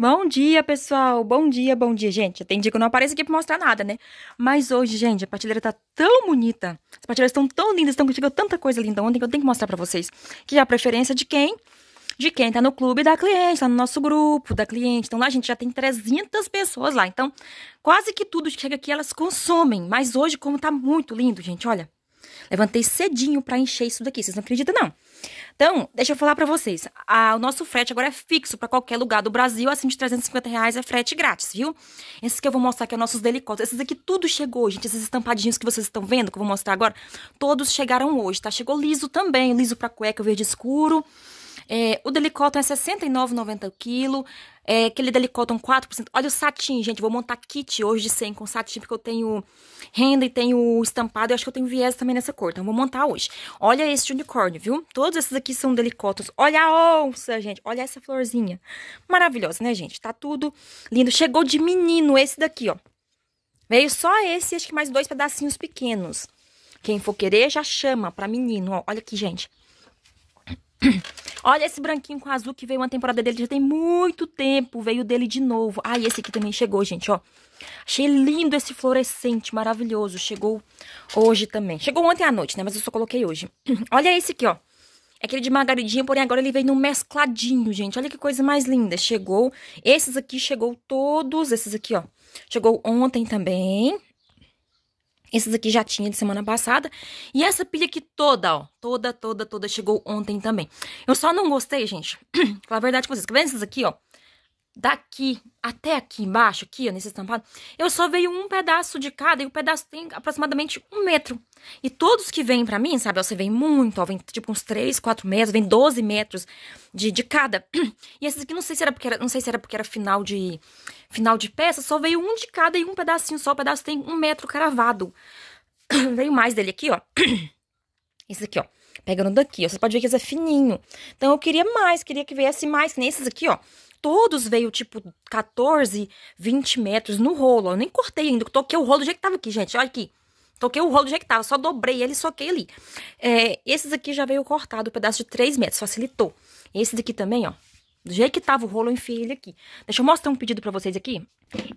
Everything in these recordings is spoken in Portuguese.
Bom dia, pessoal! Bom dia, bom dia, gente. Tem dia que eu não apareço aqui pra mostrar nada, né? Mas hoje, gente, a prateleira tá tão bonita. As prateleiras estão tão lindas, estão contigo tanta coisa linda ontem que eu tenho que mostrar pra vocês. Que é a preferência de quem? De quem tá no clube da cliente, tá no nosso grupo da cliente. Então lá, a gente já tem 300 pessoas lá. Então, quase que tudo que chega aqui elas consomem. Mas hoje, como tá muito lindo, gente, olha. Levantei cedinho pra encher isso daqui. Vocês não acreditam, não? Então, deixa eu falar para vocês. A, o nosso frete agora é fixo para qualquer lugar do Brasil, acima de 350 reais é frete grátis, viu? Esses que eu vou mostrar aqui são é nossos delicotes, Esses aqui tudo chegou, gente. Esses estampadinhos que vocês estão vendo, que eu vou mostrar agora, todos chegaram hoje, tá? Chegou liso também, liso para cueca, verde escuro. É, o delicote é R$69,90 69,90 o quilo. É, aquele da Licoton 4%. Olha o satin, gente. Vou montar kit hoje de 100 com satin, porque eu tenho renda e tenho estampado. Eu acho que eu tenho viés também nessa cor. Então, vou montar hoje. Olha esse unicórnio, viu? Todos esses aqui são da Olha a onça, gente. Olha essa florzinha. Maravilhosa, né, gente? Tá tudo lindo. Chegou de menino esse daqui, ó. Veio só esse, acho que mais dois pedacinhos pequenos. Quem for querer já chama para menino. Ó, olha aqui, gente. Olha esse branquinho com azul que veio uma temporada dele já tem muito tempo. Veio dele de novo. Ah, e esse aqui também chegou, gente, ó. Achei lindo esse fluorescente, maravilhoso. Chegou hoje também. Chegou ontem à noite, né? Mas eu só coloquei hoje. Olha esse aqui, ó. É aquele de margaridinha, porém agora ele veio num mescladinho, gente. Olha que coisa mais linda. Chegou. Esses aqui chegou todos. Esses aqui, ó. Chegou ontem também. Esses aqui já tinha de semana passada. E essa pilha aqui toda, ó. Toda, toda, toda. Chegou ontem também. Eu só não gostei, gente. Falar a verdade com vocês. Tá vendo esses aqui, ó? daqui até aqui embaixo, aqui, ó, nesse estampado, eu só veio um pedaço de cada e o pedaço tem aproximadamente um metro. E todos que vêm para mim, sabe, você vem muito, ó, vem tipo uns 3, 4 metros, vem 12 metros de, de cada. E esses aqui, não sei se era porque era, não sei se era porque era final de final de peça, só veio um de cada e um pedacinho só, o pedaço tem um metro cravado. veio mais dele aqui, ó. Esse aqui, ó. Pegando daqui, ó. Você pode ver que esse é fininho. Então, eu queria mais, queria que viesse mais, que nem esses aqui, ó. Todos veio tipo 14, 20 metros no rolo. Eu nem cortei ainda, toquei o rolo do jeito que tava aqui, gente. Olha aqui. Toquei o rolo do jeito que tava, só dobrei ele soquei ali. É, esses aqui já veio cortado, um pedaço de 3 metros, facilitou. Esse daqui também, ó. Do jeito que tava o rolo, eu enfiei ele aqui. Deixa eu mostrar um pedido pra vocês aqui.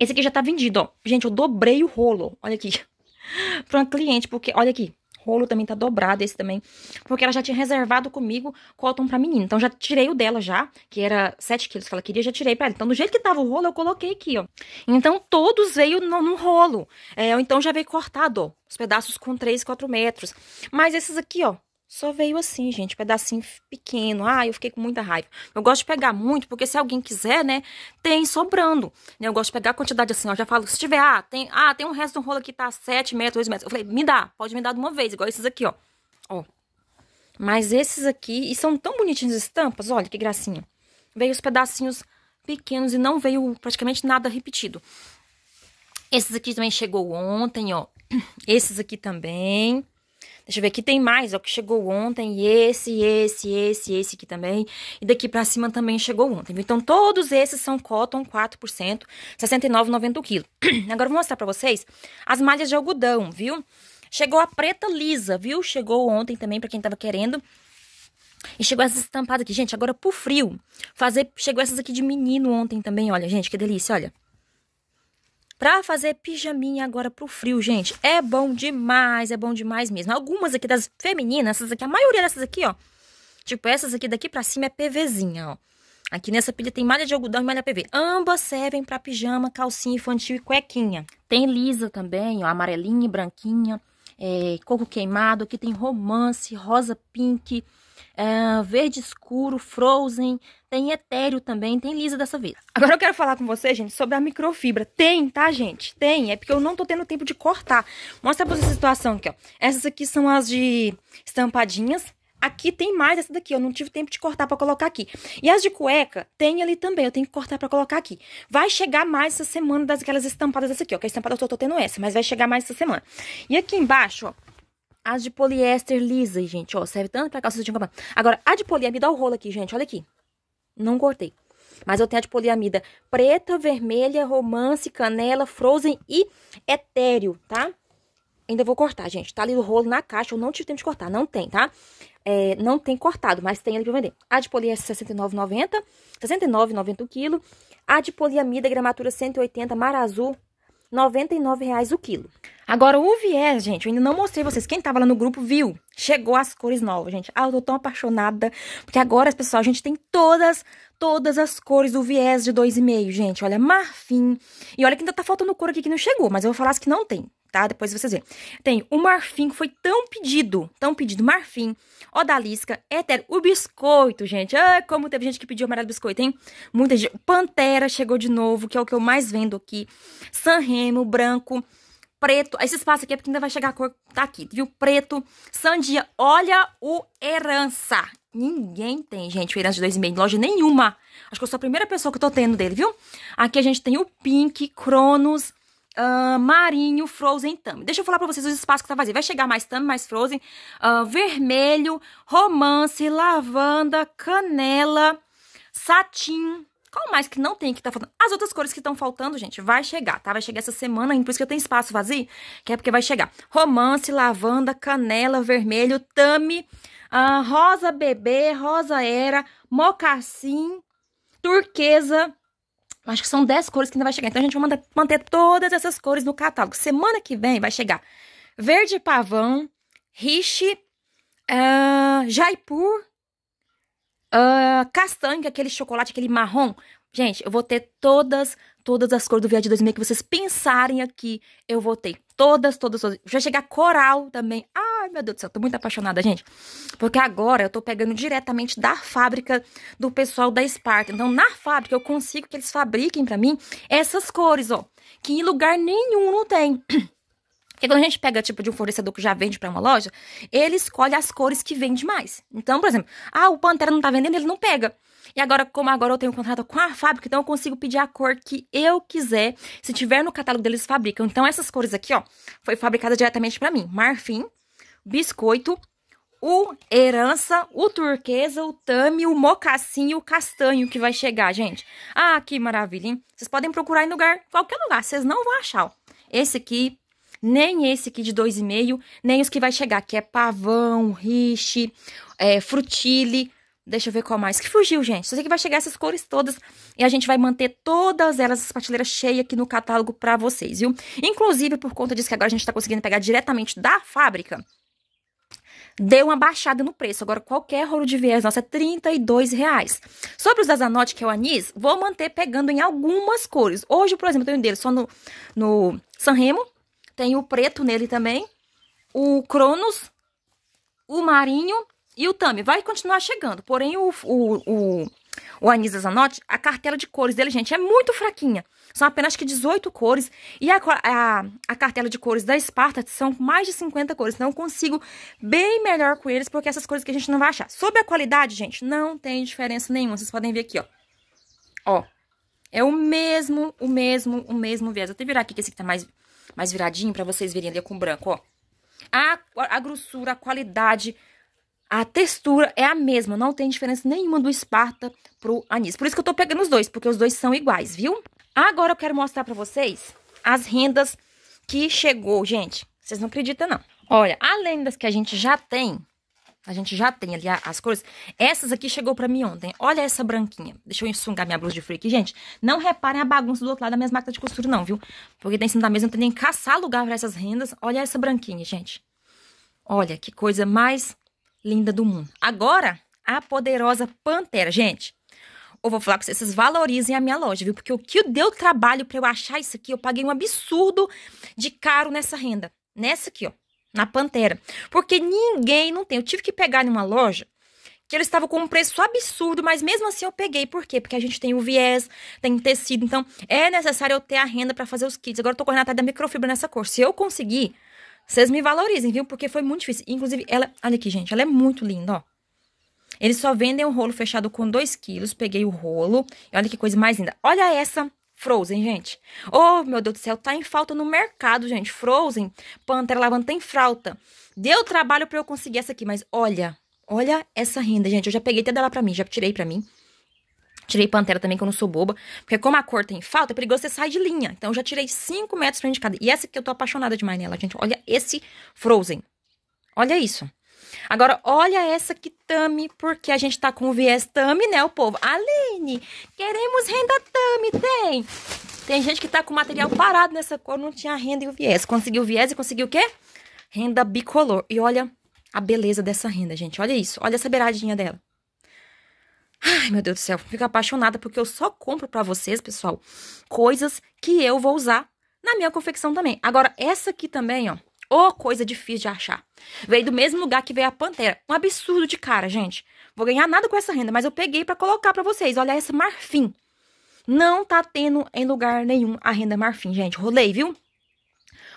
Esse aqui já tá vendido, ó. Gente, eu dobrei o rolo, olha aqui. pra um cliente, porque, olha aqui rolo também tá dobrado esse também, porque ela já tinha reservado comigo cotton pra menina. Então já tirei o dela já, que era 7 quilos que ela queria, já tirei pra ela. Então do jeito que tava o rolo, eu coloquei aqui, ó. Então todos veio num rolo. É, então já veio cortado, ó, os pedaços com 3, 4 metros. Mas esses aqui, ó, só veio assim, gente, pedacinho pequeno. Ah, eu fiquei com muita raiva. Eu gosto de pegar muito, porque se alguém quiser, né, tem sobrando. Né, eu gosto de pegar a quantidade assim, ó. Já falo, se tiver, ah, tem, ah, tem um resto de um rolo aqui, tá 7 metros, 8 metros. Eu falei, me dá, pode me dar de uma vez, igual esses aqui, ó. Ó. Mas esses aqui, e são tão bonitinhos as estampas, olha que gracinha. Veio os pedacinhos pequenos e não veio praticamente nada repetido. Esses aqui também chegou ontem, ó. Esses aqui também. Deixa eu ver, aqui tem mais, ó, que chegou ontem, e esse, esse, esse, esse aqui também, e daqui pra cima também chegou ontem. Então, todos esses são cotton 4%, 69,90 o quilo. Agora, eu vou mostrar pra vocês as malhas de algodão, viu? Chegou a preta lisa, viu? Chegou ontem também, pra quem tava querendo. E chegou essas estampadas aqui, gente, agora pro frio. Fazer, chegou essas aqui de menino ontem também, olha, gente, que delícia, olha para fazer pijaminha agora pro frio, gente. É bom demais, é bom demais mesmo. Algumas aqui das femininas, essas aqui, a maioria dessas aqui, ó. Tipo, essas aqui daqui pra cima é PVzinha, ó. Aqui nessa pilha tem malha de algodão e malha PV. Ambas servem para pijama, calcinha infantil e cuequinha. Tem lisa também, ó, amarelinha e branquinha. É, coco queimado, aqui tem romance, rosa pink, é, verde escuro, frozen, tem etéreo também, tem lisa dessa vez. Agora eu quero falar com você gente, sobre a microfibra. Tem, tá, gente? Tem, é porque eu não tô tendo tempo de cortar. Mostra pra vocês a situação aqui, ó. Essas aqui são as de estampadinhas, Aqui tem mais essa daqui, eu não tive tempo de cortar para colocar aqui. E as de cueca, tem ali também, eu tenho que cortar para colocar aqui. Vai chegar mais essa semana das aquelas estampadas dessa aqui, ó. Que a estampada eu tô, tô tendo essa, mas vai chegar mais essa semana. E aqui embaixo, ó, as de poliéster lisa, gente, ó, serve tanto pra calça de encampamento. Agora, a de poliamida, olha o rolo aqui, gente, olha aqui. Não cortei. Mas eu tenho a de poliamida preta, vermelha, romance, canela, frozen e etéreo, tá? Ainda vou cortar, gente. Tá ali o rolo na caixa, eu não tive tempo de cortar, não tem, tá? É, não tem cortado, mas tem ali pra vender. A de poliéster 69,90, 69,90 o quilo. A de poliamida, gramatura 180, mar azul, 99 reais o quilo. Agora, o viés, gente, eu ainda não mostrei vocês. Quem tava lá no grupo viu. Chegou as cores novas, gente. Ah, eu tô tão apaixonada. Porque agora, pessoal, a gente tem todas, todas as cores do viés de 2,5, gente. Olha, marfim. E olha que ainda tá faltando cor aqui que não chegou, mas eu vou falar as que não tem tá? Depois vocês veem. Tem o marfim, que foi tão pedido, tão pedido, marfim, odalisca, éter, o biscoito, gente. Ai, como teve gente que pediu amarelo biscoito, hein? Muita gente. Pantera chegou de novo, que é o que eu mais vendo aqui. Sanremo, branco, preto. Esse espaço aqui é porque ainda vai chegar a cor, tá aqui, viu? Preto, sandia. Olha o herança. Ninguém tem, gente, o herança de 2,5 em loja nenhuma. Acho que eu sou a primeira pessoa que eu tô tendo dele, viu? Aqui a gente tem o pink, cronos, Uh, marinho, Frozen Thumb. Deixa eu falar pra vocês os espaços que tá vazio. Vai chegar mais Thumb, mais Frozen. Uh, vermelho, Romance, Lavanda, Canela, Satin. Qual mais que não tem que tá faltando? As outras cores que estão faltando, gente, vai chegar, tá? Vai chegar essa semana ainda, por isso que eu tenho espaço vazio, que é porque vai chegar. Romance, Lavanda, Canela, Vermelho, Tame, uh, Rosa Bebê, Rosa Era, Mocassim, Turquesa, acho que são 10 cores que ainda vai chegar. Então a gente vai manter todas essas cores no catálogo. Semana que vem vai chegar verde pavão, riche, uh, ah, jaipur, uh, ah, castanho, aquele chocolate, aquele marrom. Gente, eu vou ter todas, todas as cores do Viagem de 2000 que vocês pensarem aqui. Eu vou ter todas, todas, todas. Vai chegar coral também. Ah, meu Deus do céu, tô muito apaixonada, gente. Porque agora eu tô pegando diretamente da fábrica do pessoal da Esparta. Então, na fábrica, eu consigo que eles fabriquem para mim essas cores, ó. Que em lugar nenhum não tem. Porque quando a gente pega, tipo, de um fornecedor que já vende para uma loja, ele escolhe as cores que vende mais. Então, por exemplo, ah, o Pantera não tá vendendo, ele não pega. E agora, como agora eu tenho um contrato com a fábrica, então eu consigo pedir a cor que eu quiser. Se tiver no catálogo deles, fabricam. Então, essas cores aqui, ó, foi fabricada diretamente para mim. Marfim, biscoito, o herança, o turquesa, o tame, o mocassim e o castanho que vai chegar, gente. Ah, que maravilha, hein? Vocês podem procurar em lugar, qualquer lugar, vocês não vão achar, ó. Esse aqui, nem esse aqui de 2,5, nem os que vai chegar, que é pavão, riche, é, frutile, Deixa eu ver qual mais que fugiu, gente. Só sei que vai chegar essas cores todas e a gente vai manter todas elas, as prateleiras cheias aqui no catálogo pra vocês, viu? Inclusive, por conta disso que agora a gente tá conseguindo pegar diretamente da fábrica, deu uma baixada no preço. Agora, qualquer rolo de viés nosso é R$ reais. Sobre os Azanote, que é o anis, vou manter pegando em algumas cores. Hoje, por exemplo, eu tenho dele só no, no Sanremo. Tem o preto nele também. O Cronos. O Marinho. E o Tami. Vai continuar chegando. Porém, o, o, o, o anis Azanote, a cartela de cores dele, gente, é muito fraquinha. São apenas que 18 cores. E a, a, a cartela de cores da Esparta são mais de 50 cores. Então, eu consigo bem melhor com eles, porque essas cores que a gente não vai achar. Sobre a qualidade, gente, não tem diferença nenhuma. Vocês podem ver aqui, ó. Ó. É o mesmo, o mesmo, o mesmo viés. Vou até virar aqui, que esse aqui tá mais, mais viradinho, pra vocês verem ali com branco, ó. A, a grossura, a qualidade... A textura é a mesma, não tem diferença nenhuma do Esparta pro anis. Por isso que eu tô pegando os dois, porque os dois são iguais, viu? Agora eu quero mostrar para vocês as rendas que chegou, gente. Vocês não acreditam, não. Olha, além das que a gente já tem, a gente já tem ali as cores. Essas aqui chegou pra mim ontem. Olha essa branquinha. Deixa eu ensungar minha blusa de frio aqui, gente. Não reparem a bagunça do outro lado da minha máquina de costura, não, viu? Porque tem em cima da mesa, não tem nem caçar lugar pra essas rendas. Olha essa branquinha, gente. Olha, que coisa mais linda do mundo. Agora, a poderosa pantera. Gente, eu vou falar com vocês, vocês valorizem a minha loja, viu? Porque o que deu trabalho para eu achar isso aqui, eu paguei um absurdo de caro nessa renda. Nessa aqui, ó, na Pantera. Porque ninguém não tem. Eu tive que pegar em uma loja que eles estavam com um preço absurdo, mas mesmo assim eu peguei. Por quê? Porque a gente tem o viés, tem tecido, então é necessário eu ter a renda para fazer os kits. Agora eu tô correndo atrás da microfibra nessa cor. Se eu conseguir, vocês me valorizem, viu? Porque foi muito difícil. Inclusive, ela, olha aqui, gente, ela é muito linda, ó. Eles só vendem um rolo fechado com 2 quilos. Peguei o rolo. E olha que coisa mais linda. Olha essa Frozen, gente. Oh, meu Deus do céu, tá em falta no mercado, gente. Frozen, Pantera Lavanda tem falta. Deu trabalho para eu conseguir essa aqui, mas olha, olha essa renda, gente. Eu já peguei até dela para mim, já tirei para mim. Tirei Pantera também, que eu não sou boba. Porque como a cor tem falta, é perigoso você sair de linha. Então, eu já tirei 5 metros pra indicada. E essa aqui eu tô apaixonada demais nela, gente. Olha esse Frozen. Olha isso. Agora, olha essa que tame, porque a gente tá com o viés tami né, o povo? Aline, queremos renda tami tem! Tem gente que tá com material parado nessa cor, não tinha renda e o viés. Conseguiu o viés e conseguiu o quê? Renda bicolor. E olha a beleza dessa renda, gente. Olha isso, olha essa beiradinha dela. Ai, meu Deus do céu, fico apaixonada porque eu só compro para vocês, pessoal, coisas que eu vou usar na minha confecção também. Agora, essa aqui também, ó, Ô, oh, coisa difícil de achar. Veio do mesmo lugar que veio a pantera. Um absurdo de cara, gente. Vou ganhar nada com essa renda, mas eu peguei para colocar para vocês. Olha essa marfim. Não tá tendo em lugar nenhum a renda marfim, gente. Rolei, viu?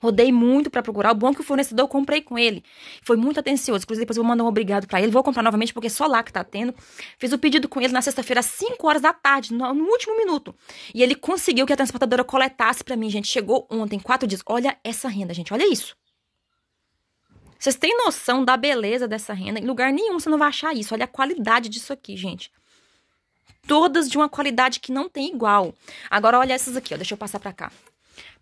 Rodei muito para procurar. O bom é que o fornecedor eu comprei com ele. Foi muito atencioso. Inclusive, depois eu vou mandar um obrigado para ele. Vou comprar novamente, porque é só lá que tá tendo. Fiz o pedido com ele na sexta-feira, às 5 horas da tarde, no, último minuto. E ele conseguiu que a transportadora coletasse para mim, gente. Chegou ontem, quatro dias. Olha essa renda, gente. Olha isso. Vocês têm noção da beleza dessa renda? Em lugar nenhum você não vai achar isso. Olha a qualidade disso aqui, gente. Todas de uma qualidade que não tem igual. Agora, olha essas aqui, ó. Deixa eu passar pra cá.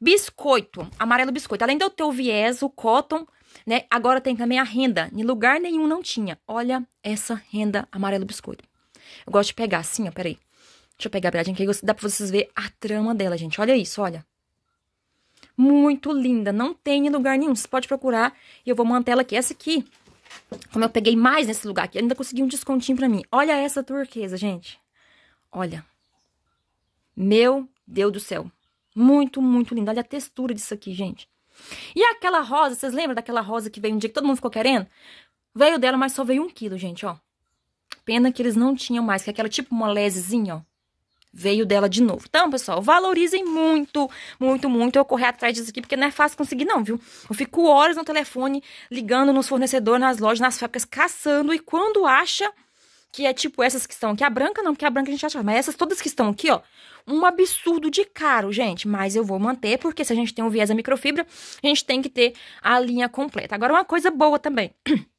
Biscoito, amarelo biscoito. Além de eu ter o viés, o cotton, né? Agora tem também a renda. Em lugar nenhum não tinha. Olha essa renda amarelo biscoito. Eu gosto de pegar assim, ó, peraí. Deixa eu pegar a bradinha aqui, dá pra vocês verem a trama dela, gente. Olha isso, olha muito linda, não tem em lugar nenhum. Você pode procurar e eu vou manter ela aqui. Essa aqui, como eu peguei mais nesse lugar aqui, ainda consegui um descontinho pra mim. Olha essa turquesa, gente. Olha. Meu Deus do céu. Muito, muito linda. Olha a textura disso aqui, gente. E aquela rosa, vocês lembram daquela rosa que veio um dia que todo mundo ficou querendo? Veio dela, mas só veio um quilo, gente, ó. Pena que eles não tinham mais, que é aquela tipo molezinha, ó veio dela de novo. Então, pessoal, valorizem muito, muito, muito eu correr atrás disso aqui, porque não é fácil conseguir não, viu? Eu fico horas no telefone, ligando nos fornecedores, nas lojas, nas fábricas, caçando, e quando acha que é tipo essas que estão aqui, a branca não, porque a branca a gente acha, mas essas todas que estão aqui, ó, um absurdo de caro, gente, mas eu vou manter, porque se a gente tem um viés a microfibra, a gente tem que ter a linha completa. Agora, uma coisa boa também...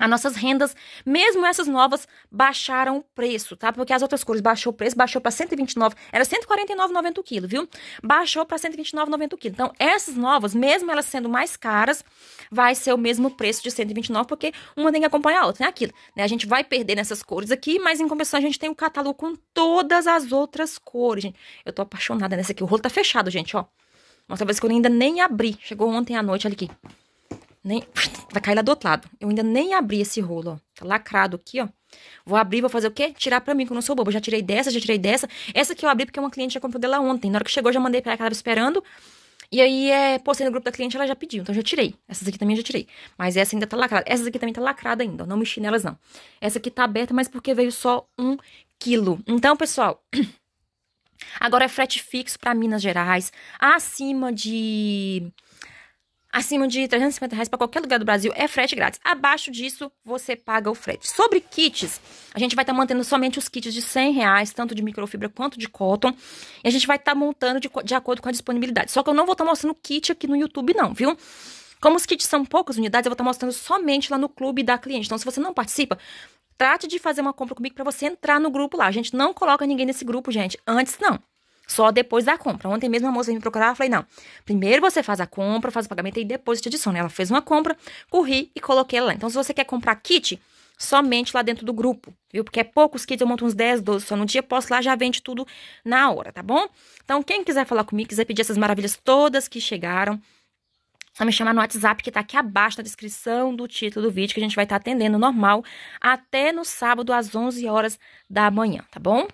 As nossas rendas, mesmo essas novas, baixaram o preço, tá? Porque as outras cores baixou o preço, baixou para 129, era 149,90 o quilo, viu? Baixou para 129,90 o quilo. Então, essas novas, mesmo elas sendo mais caras, vai ser o mesmo preço de 129, porque uma tem que acompanhar a outra, né? Aquilo, né? A gente vai perder nessas cores aqui, mas em compensação a gente tem o um catálogo com todas as outras cores, gente. Eu tô apaixonada nessa aqui, o rolo tá fechado, gente, ó. Mostra pra vocês que eu ainda nem abri, chegou ontem à noite, olha aqui. Nem, vai cair lá do outro lado. Eu ainda nem abri esse rolo, ó. Tá lacrado aqui, ó. Vou abrir, vou fazer o quê? Tirar pra mim, que eu não sou boba. já tirei dessa, já tirei dessa. Essa que eu abri porque uma cliente já comprou dela ontem. Na hora que chegou, já mandei pra ela que ela tava esperando. E aí, é, postei no grupo da cliente, ela já pediu. Então, já tirei. Essas aqui também já tirei. Mas essa ainda tá lacrada. Essas aqui também tá lacrada ainda, ó. Não mexi nelas, não. Essa aqui tá aberta, mas porque veio só um quilo. Então, pessoal... Agora é frete fixo para Minas Gerais, acima de Acima de 350 reais para qualquer lugar do Brasil é frete grátis. Abaixo disso, você paga o frete. Sobre kits, a gente vai estar tá mantendo somente os kits de 100 reais, tanto de microfibra quanto de cotton. E a gente vai estar tá montando de, de acordo com a disponibilidade. Só que eu não vou estar tá mostrando kit aqui no YouTube não, viu? Como os kits são poucas unidades, eu vou estar tá mostrando somente lá no clube da cliente. Então, se você não participa, trate de fazer uma compra comigo para você entrar no grupo lá. A gente não coloca ninguém nesse grupo, gente. Antes, não. Só depois da compra. Ontem mesmo a moça veio me procurar, eu falei, não, primeiro você faz a compra, faz o pagamento e depois te adiciona. Ela fez uma compra, corri e coloquei ela lá. Então, se você quer comprar kit, somente lá dentro do grupo, viu? Porque é poucos kits, eu monto uns 10, 12 só no dia, posso lá, já vende tudo na hora, tá bom? Então, quem quiser falar comigo, quiser pedir essas maravilhas todas que chegaram, só me chamar no WhatsApp que tá aqui abaixo na descrição do título do vídeo, que a gente vai estar tá atendendo normal até no sábado às 11 horas da manhã, tá bom?